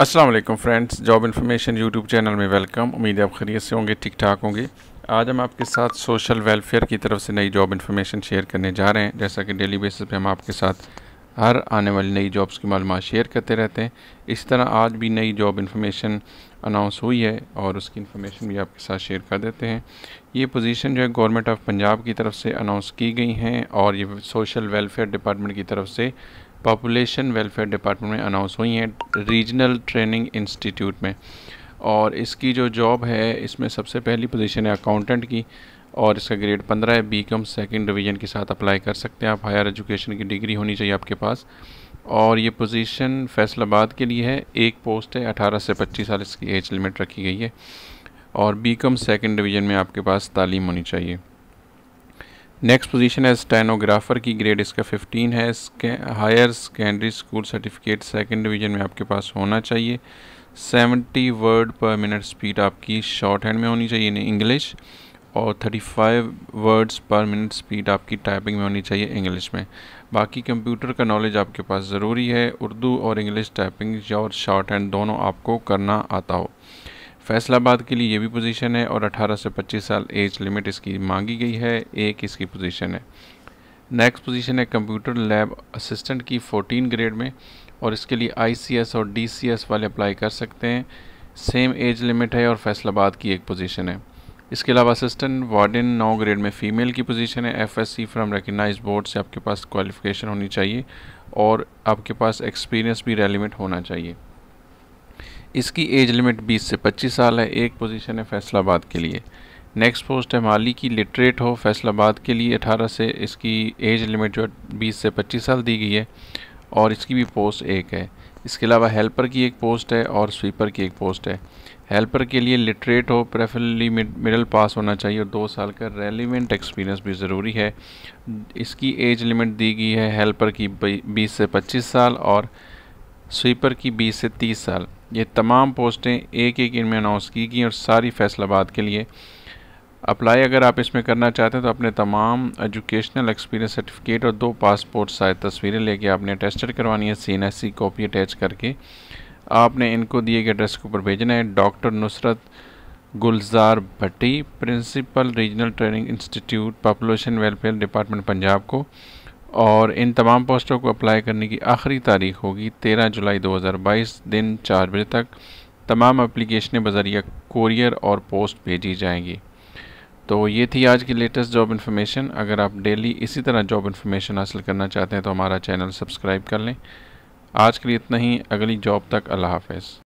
अस्सलाम वालेकुम friends job information YouTube channel में वेलकम उम्मीद है आप खरीत से होंगे ठीक ठाक होंगे आज हम आपके साथ सोशल वेलफेयर की तरफ से नई जॉब इन्फॉर्मेशन शेयर करने जा रहे हैं जैसा कि डेली बेसिस पे हम आपके साथ हर आने वाली नई जॉब्स की मालूम शेयर करते रहते हैं इस तरह आज भी नई जॉब इन्फॉर्मेशन अनाउंस हुई है और उसकी इन्फॉर्मेशन भी आपके साथ शेयर कर देते हैं ये पोजीशन जो है गवर्नमेंट ऑफ पंजाब की तरफ से अनाउंस की गई हैं और ये सोशल वेलफेयर डिपार्टमेंट की तरफ से पॉपुलेशन वेलफेयर डिपार्टमेंट में अनाउंस हुई हैं रीजनल ट्रेनिंग इंस्टीट्यूट में और इसकी जो जॉब है इसमें सबसे पहली पोजीशन है अकाउंटेंट की और इसका ग्रेड पंद्रह है बी कॉम सेकेंड डिवीज़न के साथ अप्लाई कर सकते हैं आप हायर एजुकेशन की डिग्री होनी चाहिए आपके पास और ये पोजीशन फैसलाबाद के लिए है एक पोस्ट है 18 से 25 साल इसकी एज लिमिट रखी गई है और बी कॉम सेकेंड डिवीज़न में आपके पास तालीम होनी चाहिए नेक्स्ट पोजीशन है स्टेनोग्राफर की ग्रेड इसका 15 है higher secondary school certificate second division में आपके पास होना चाहिए 70 वर्ड पर मिनट स्पीड आपकी शॉर्ट हैंड में होनी चाहिए यानी इंग्लिश और 35 वर्ड्स पर मिनट स्पीड आपकी टाइपिंग में होनी चाहिए इंग्लिश में बाकी कंप्यूटर का नॉलेज आपके पास ज़रूरी है उर्दू और इंग्लिश टाइपिंग और शॉर्ट हैंड दोनों आपको करना आता हो फैसलाबाद के लिए ये भी पोजीशन है और 18 से 25 साल एज लिमिट इसकी मांगी गई है एक इसकी पोजीशन है नेक्स्ट पोजीशन है कंप्यूटर लैब असिस्टेंट की 14 ग्रेड में और इसके लिए आईसीएस और डीसीएस वाले अप्लाई कर सकते हैं सेम एज लिमिट है और फैसलाबाद की एक पोजीशन है इसके अलावा असिस्टेंट वार्डन नौ ग्रेड में फ़ीमेल की पोजीशन है एफएससी फ्रॉम रिकगनाइज बोर्ड से आपके पास क्वालिफिकेशन होनी चाहिए और आपके पास एक्सपीरियंस भी रेलिवेंट होना चाहिए इसकी एज लिमिट 20 से 25 साल है एक पोजीशन है फैसलाबाद के लिए नेक्स्ट पोस्ट है माली की लिटरेट हो फैसलाबाद के लिए 18 से इसकी एज लिमिट जो है बीस से पच्चीस साल दी गई है और इसकी भी पोस्ट एक है इसके अलावा हेल्पर की एक पोस्ट है और स्वीपर की एक पोस्ट है हेल्पर के लिए लिटरेट हो प्रेफरली मिडल पास होना चाहिए और दो साल का रेलिवेंट एक्सपीरियंस भी ज़रूरी है इसकी एज लिमिट दी गई है हेल्पर की 20 से 25 साल और स्वीपर की 20 से 30 साल ये तमाम पोस्टें एक एक इनमें अनाउंस की गई और सारी फैसलाबाद के लिए अप्लाई अगर आप इसमें करना चाहते हैं तो अपने तमाम एजुकेशनल एक्सपीरियंस सर्टिफिकेट और दो पासपोर्ट साइज तस्वीरें लेके आपने अटेस्टेड करवानी है C N S C copy attach करके आपने इनको दिए गए एड्रेस के ऊपर भेजना है doctor Nusrat Gulzar Bhatti principal regional training institute population welfare department Punjab को और इन तमाम पोस्टों को अप्लाई करने की आखिरी तारीख होगी 13 जुलाई 2022 दिन चार बजे तक तमाम अप्लीकेशनें बजरिया कोरियर और पोस्ट भेजी जाएंगी तो ये थी आज की लेटेस्ट जॉब इन्फॉर्मेशन अगर आप डेली इसी तरह जॉब इन्फॉर्मेशन हासिल करना चाहते हैं तो हमारा चैनल सब्सक्राइब कर लें आज के लिए इतना ही अगली जॉब तक अल्लाह हाफ